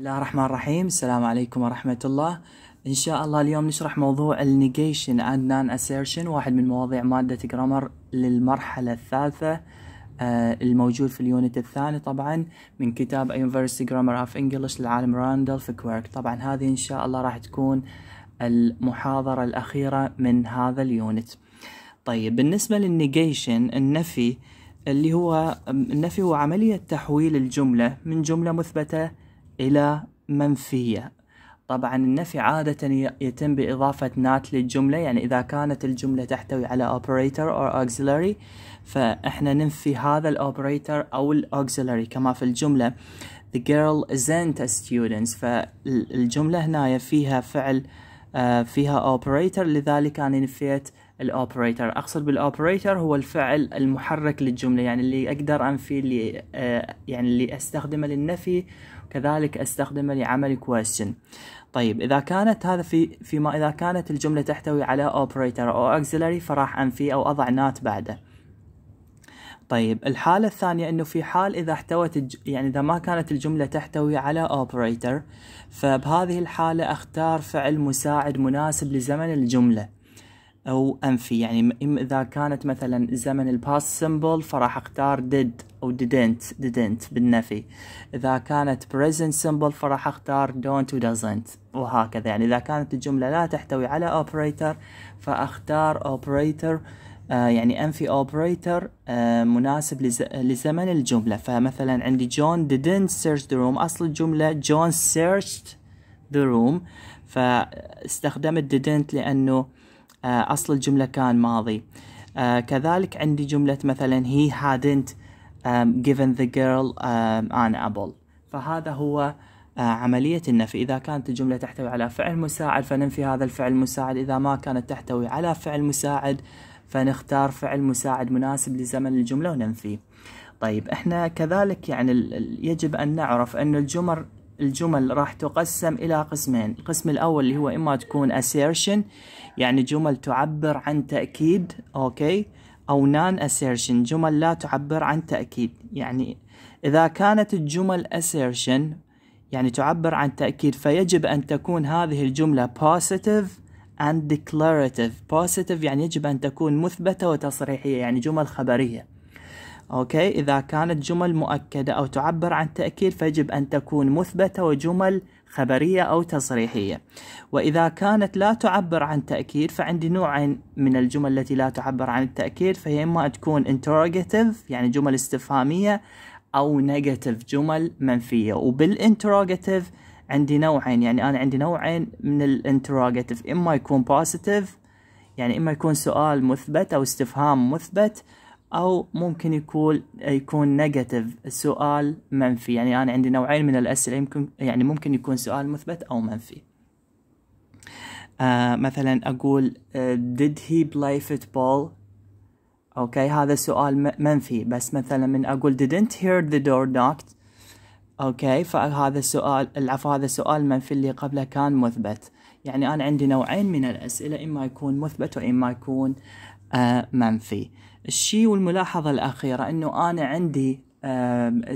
الله الرحمن الرحيم السلام عليكم ورحمة الله إن شاء الله اليوم نشرح موضوع negation and non assertion واحد من مواضيع مادة جرامر للمرحلة الثالثة آه، الموجود في اليونت الثاني طبعا من كتاب University Grammar of English للعالم راندولف كويرك طبعا هذه إن شاء الله راح تكون المحاضرة الأخيرة من هذا اليونت طيب بالنسبة للنيجيشن النفي اللي هو النفي هو عملية تحويل الجملة من جملة مثبتة إلى منفية طبعا النفي عادة يتم بإضافة not للجملة يعني إذا كانت الجملة تحتوي على operator أو auxiliary فإحنا ننفي هذا الoperator أو الauxiliary كما في الجملة the girl isn't a student فالجملة هنا فيها فعل آه، فيها operator لذلك أنا نفيت الاوبريتر اقصد بالاوبريتر هو الفعل المحرك للجمله يعني اللي اقدر انفي اللي آه، يعني اللي استخدمه للنفي كذلك استخدمه لعمل question طيب إذا كانت هذا في فيما إذا كانت الجملة تحتوي على operator أو auxiliary فراح أنفي أو أضع not بعده طيب الحالة الثانية أنه في حال إذا احتوت الج... يعني إذا ما كانت الجملة تحتوي على operator فبهذه الحالة أختار فعل مساعد مناسب لزمن الجملة أو أنفي يعني إذا كانت مثلا زمن الباست سيمبل فراح أختار did أو didn't didn't بالنفي إذا كانت present سيمبل فراح أختار don't و doesn't وهكذا يعني إذا كانت الجملة لا تحتوي على operator فأختار operator آه يعني أنفي operator آه مناسب لز لزمن الجملة فمثلا عندي John didn't search the room أصل الجملة John searched the room فاستخدمت didn't لأنه آه، أصل الجملة كان ماضي آه، كذلك عندي جملة مثلا he hadn't um, given the girl um, an apple فهذا هو آه، عملية النفي إذا كانت الجملة تحتوي على فعل مساعد فننفي هذا الفعل المساعد إذا ما كانت تحتوي على فعل مساعد فنختار فعل مساعد مناسب لزمن الجملة وننفيه طيب احنا كذلك يعني يجب أن نعرف أن الجمل الجمل راح تقسم إلى قسمين القسم الأول اللي هو إما تكون assertion يعني جمل تعبر عن تأكيد أوكي أو non assertion جمل لا تعبر عن تأكيد يعني إذا كانت الجمل assertion يعني تعبر عن تأكيد فيجب أن تكون هذه الجملة positive and declarative positive يعني يجب أن تكون مثبتة وتصريحية يعني جمل خبرية أوكي إذا كانت جمل مؤكدة أو تعبر عن تأكيد فيجب أن تكون مثبتة وجمل خبرية أو تصريحية وإذا كانت لا تعبر عن تأكيد فعندي نوع من الجمل التي لا تعبر عن التأكيد فهي إما تكون interrogative يعني جمل استفهامية أو negative جمل منفية وبالinterrogative عندي نوعين يعني أنا عندي نوعين من الانتروجاتيف إما يكون positive يعني إما يكون سؤال مثبت أو استفهام مثبت او ممكن يكون يكون نيجاتيف السؤال منفي يعني انا عندي نوعين من الاسئله يمكن يعني ممكن يكون سؤال مثبت او منفي آه مثلا اقول آه، did he play football اوكي هذا سؤال منفي بس مثلا من اقول didn't hear the door knocked اوكي فهذا السؤال العفو هذا السؤال المنفي اللي قبله كان مثبت يعني انا عندي نوعين من الاسئله اما يكون مثبت واما يكون آه منفي الشيء والملاحظة الأخيرة أنه أنا عندي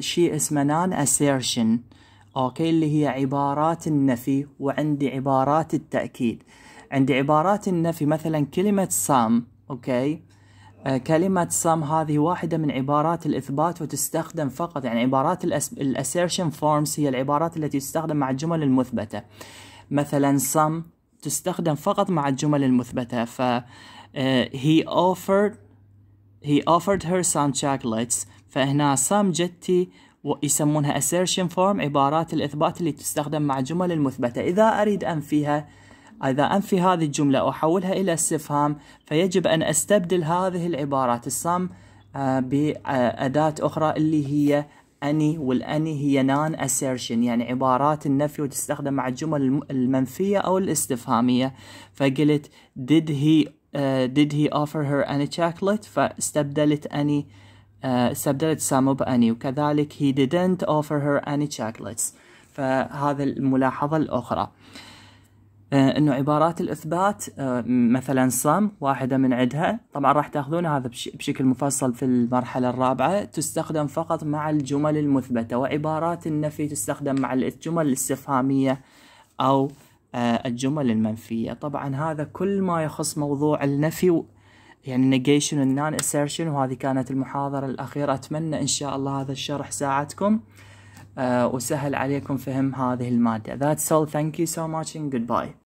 شيء اسمه نان assertion أوكي اللي هي عبارات النفي وعندي عبارات التأكيد عندي عبارات النفي مثلا كلمة سام أوكي آه، كلمة سام هذه واحدة من عبارات الإثبات وتستخدم فقط يعني عبارات الأسيرشن فورمز هي العبارات التي تستخدم مع الجمل المثبتة مثلا سام تستخدم فقط مع الجمل المثبتة ف آه، he offered he offered her some chocolates فهنا some جتي يسمونها assertion form عبارات الإثبات اللي تستخدم مع الجمل المثبتة إذا أريد أنفيها إذا أنفي هذه الجملة أحولها إلى استفهام فيجب أن أستبدل هذه العبارات الصم آه، بأداة أخرى اللي هي أني والأني هي نان assertion يعني عبارات النفي وتستخدم مع الجمل المنفية أو الاستفهامية فقلت did he آه، did he offer her any chocolate فاستبدلت اني آه، استبدلت سامو بأني وكذلك he didn't offer her any chocolates فهذا الملاحظة الأخرى آه، انه عبارات الاثبات مثلا سام واحده من عدها طبعا راح تاخذون هذا بشكل مفصل في المرحله الرابعه تستخدم فقط مع الجمل المثبته وعبارات النفي تستخدم مع الجمل الاستفهاميه او آه، الجمل المنفية طبعا هذا كل ما يخص موضوع النفي يعني negation non assertion وهذه كانت المحاضرة الأخيرة أتمنى إن شاء الله هذا الشرح ساعدكم آه، وسهل عليكم فهم هذه المادة that's all thank you so much and goodbye